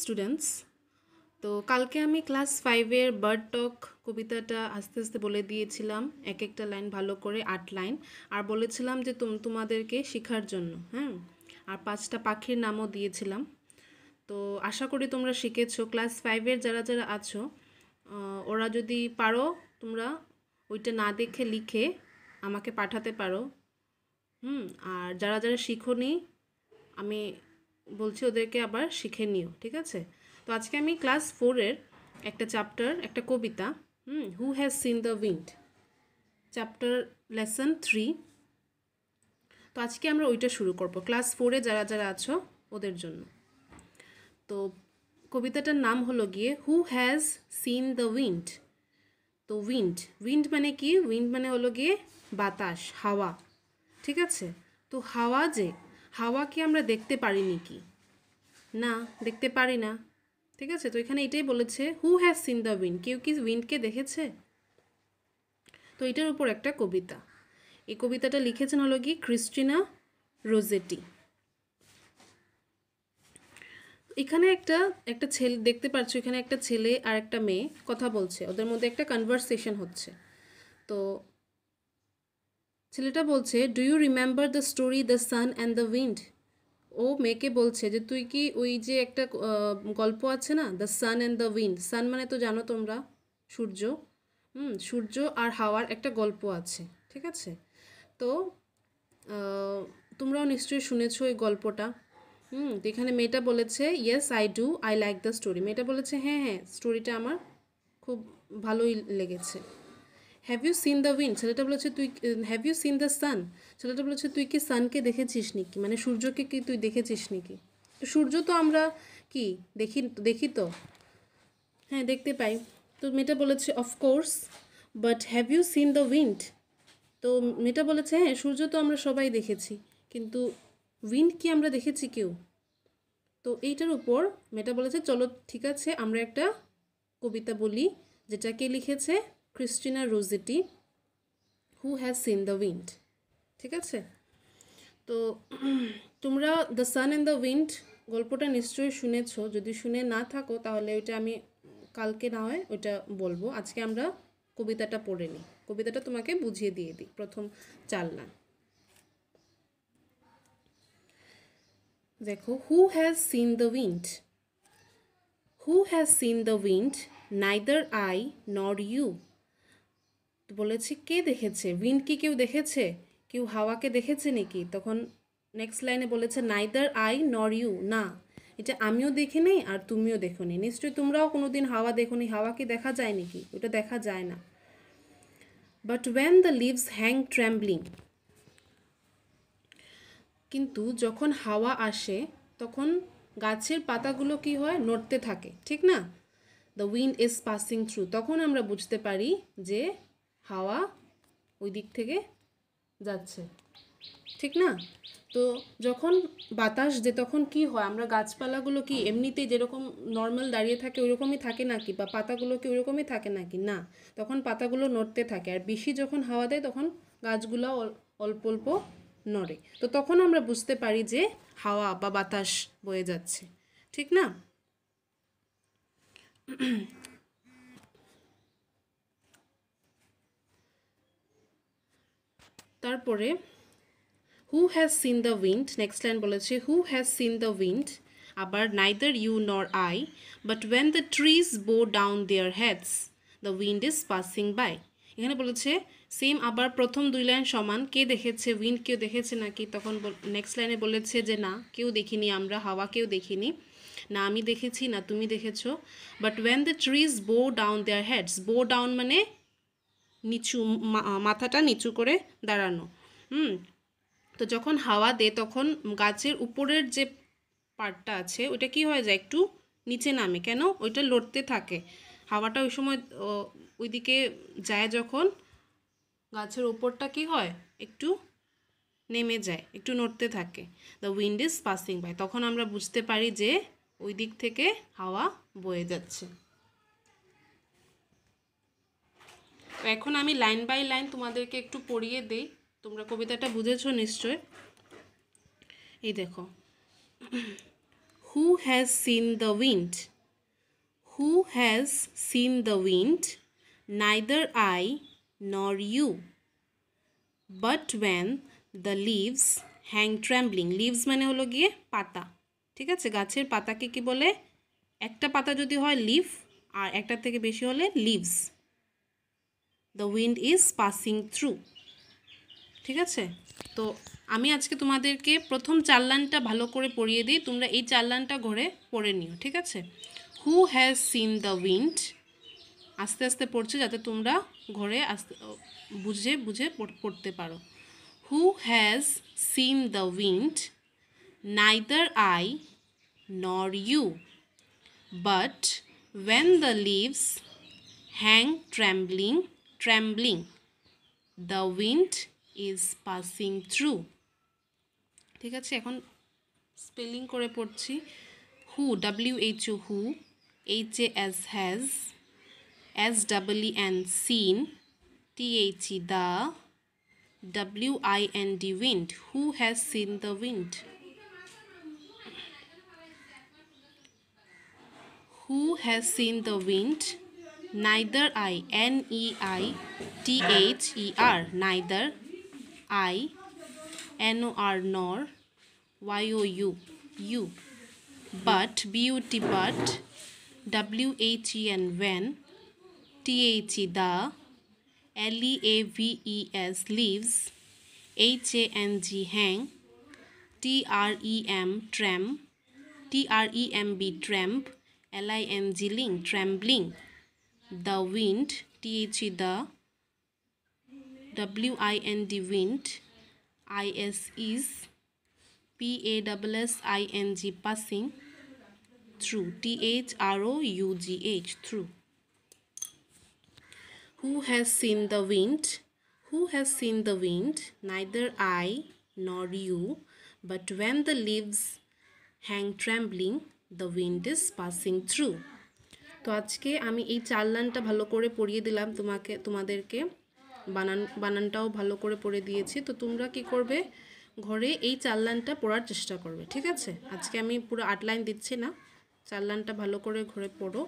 students তো কালকে আমি ক্লাস ফাইভের বার্ড টক কবিতাটা আস্তে আস্তে বলে দিয়েছিলাম এক একটা লাইন ভালো করে আট লাইন আর বলেছিলাম যে তুম তোমাদেরকে শেখার জন্য হ্যাঁ আর পাঁচটা পাখির নামও দিয়েছিলাম তো আশা করি তোমরা শিখেছো ক্লাস ফাইভের যারা যারা আছো ওরা যদি পারো তোমরা ওইটা না দেখে লিখে আমাকে পাঠাতে পারো হুম আর যারা যারা শিখো আমি বলছি ওদেরকে আবার শিখে নিও ঠিক আছে তো আজকে আমি ক্লাস ফোরের একটা চ্যাপ্টার একটা কবিতা হুম who has seen the wind chapter lesson three তো আজকে আমরা ওইটা শুরু করব ক্লাস ফোরে যারা যারা আছো ওদের জন্য তো কবিতাটার নাম হলো গিয়ে who has seen the wind তো উইন্ড উইন্ড মানে কি উইন্ড মানে হলো গিয়ে বাতাস হাওয়া ঠিক আছে তো হাওয়া যে হাওয়াকে আমরা দেখতে পারিনি কি না দেখতে পারি না ঠিক আছে তো এখানে এটাই বলেছে who has seen the wind কেউ কি উইন্ডকে দেখেছে তো এটার উপর একটা কবিতা এই কবিতাটা লিখেছেন হলো কি ক্রিস্টিনা রোজেটি এখানে একটা একটা ছেলে দেখতে পাচ্ছ এখানে একটা ছেলে আর একটা মেয়ে কথা বলছে ওদের মধ্যে একটা কনভারসেশন হচ্ছে তো ছেলেটা বলছে do you remember the story the sun and the wind ও মেয়েকে বলছে যে তুই কি ওই যে একটা গল্প আছে না the sun and the wind sun মানে তো জানো তোমরা সূর্য হুম সূর্য আর হাওয়ার একটা গল্প আছে ঠিক আছে তো তোমরাও নিশ্চয়ই শুনেছো ওই গল্পটা হুম তো এখানে মেয়েটা বলেছে yes I do I like the story মেয়েটা বলেছে হ্যাঁ হ্যাঁ স্টোরিটা আমার খুব ভালোই লেগেছে have you seen the wind ছেলেটা বলেছে তুই have you seen the sun ছেলেটা বলেছে তুই কি সানকে দেখেছিস নাকি মানে সূর্যকে কি তুই দেখেছিস নাকি তো সূর্য তো আমরা কি দেখি দেখি তো হ্যাঁ দেখতে পাই তো মেয়েটা বলেছে of course but have you seen the wind তো মেয়েটা বলেছে হ্যাঁ সূর্য তো আমরা সবাই দেখেছি কিন্তু উইন্ড কি আমরা দেখেছি কেউ তো এইটার উপর মেয়েটা বলেছে চলো ঠিক আছে আমরা একটা কবিতা বলি যেটাকে লিখেছে Christina Rossetti who has seen the wind ঠিক আছে তো তোমরা the sun and the wind গল্পটা নিশ্চয়ই শুনেছ যদি শুনে না থাকো তাহলে ওইটা আমি কালকে না হয় ওইটা বলবো আজকে আমরা কবিতাটা পড়ে নিই কবিতাটা তোমাকে বুঝিয়ে দিয়ে দিই প্রথম চাল না দেখো who has seen the wind who has seen the wind neither I nor you বলেছি কে দেখেছে উইন্ড কি কেউ দেখেছে কেউ হাওয়াকে দেখেছে নাকি তখন নেক্সট লাইনে বলেছে নাইদার আই নর ইউ না এটা আমিও দেখি নেই আর তুমিও দেখো নি নিশ্চয়ই তোমরাও কোনো দিন হাওয়া দেখো নি হাওয়া কি দেখা যায় নাকি ওটা দেখা যায় না but when the leaves hang trembling কিন্তু যখন হাওয়া আসে তখন গাছের পাতাগুলো কি হয় নড়তে থাকে ঠিক না the wind is passing through তখন আমরা বুঝতে পারি যে হাওয়া ওই দিক থেকে যাচ্ছে ঠিক না তো যখন বাতাস যে তখন কি হয় আমরা গাছপালাগুলো কি এমনিতেই যেরকম নর্মাল দাঁড়িয়ে থাকে ওইরকমই থাকে নাকি বা পাতাগুলো কি ওইরকমই থাকে নাকি না তখন পাতাগুলো নড়তে থাকে আর বেশি যখন হাওয়া দেয় তখন গাছগুলো অল্প অল্প নড়ে তো তখন আমরা বুঝতে পারি যে হাওয়া বা বাতাস বয়ে যাচ্ছে ঠিক না তারপরে who has seen the wind next line বলেছে who has seen the wind আবার neither you nor I but when the trees bow down their heads the wind is passing by এখানে বলেছে সেম আবার প্রথম দুই লাইন সমান কে দেখেছে wind কেউ দেখেছে নাকি তখন নেক্সট লাইনে বলেছে যে না কেউ দেখিনি আমরা হাওয়া কেউ দেখিনি না আমি দেখেছি না তুমি দেখেছো but when the trees bow down their heads bow down মানে নিচু মাথাটা নিচু করে দাঁড়ানো হুম তো যখন হাওয়া দেয় তখন গাছের উপরের যে পাটটা আছে ওইটা কি হয়ে যায় একটু নিচে নামে কেন ওইটা লড়তে থাকে হাওয়াটা ওই সময় ওইদিকে যায় যখন গাছের ওপরটা কি হয় একটু নেমে যায় একটু নড়তে থাকে the wind is passing by তখন আমরা বুঝতে পারি যে ওই দিক থেকে হাওয়া বয়ে যাচ্ছে এখন আমি লাইন বাই লাইন তোমাদেরকে একটু পড়িয়ে দিই তোমরা কবিতাটা বুঝেছ নিশ্চয় এই দেখো who has seen the wind who has seen the wind neither I nor you but when the leaves hang trembling leaves মানে হলো গিয়ে পাতা ঠিক আছে গাছের পাতাকে কি বলে একটা পাতা যদি হয় লিভ আর একটার থেকে বেশি হলে leaves the wind is passing through ঠিক আছে তো আমি আজকে তোমাদেরকে প্রথম চার লাইনটা ভালো করে পড়িয়ে দিই তোমরা এই চার লাইনটা ঘরে পড়ে নিও ঠিক আছে who has seen the wind আস্তে আস্তে পড়ছে যাতে তোমরা ঘরে আস্তে বুঝে বুঝে পড়তে পারো who has seen the wind neither I nor you but when the leaves hang trembling trembling the wind is passing through ঠিক আছে এখন স্পেলিং করে পড়ছি who W H O who H A S has S double E N seen T H E the W I N D wind who has seen the wind who has seen the wind neither I N E I T H E R neither I N O R nor Y O U you but B U T but W H E N when T H E the L E A V E S leaves H A N G hang T R E M tram T R E M B tramp L I N G ling trembling the wind the the w i n d wind i s is p a w s i n g passing through t h r o u g h through who has seen the wind who has seen the wind neither i nor you but when the leaves hang trembling the wind is passing through তো আজকে আমি এই চার ভালো করে পরিয়ে দিলাম তোমাকে তোমাদেরকে বানান বানানটাও ভালো করে পরে দিয়েছি তো তোমরা কি করবে ঘরে এই চার লাইনটা চেষ্টা করবে ঠিক আছে আজকে আমি পুরো আটলাইন দিচ্ছি না চার ভালো করে ঘরে পড়ো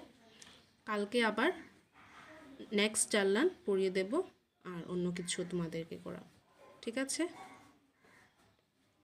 কালকে আবার নেক্সট চার পরিয়ে পড়িয়ে দেব আর অন্য কিছু তোমাদেরকে করা ঠিক আছে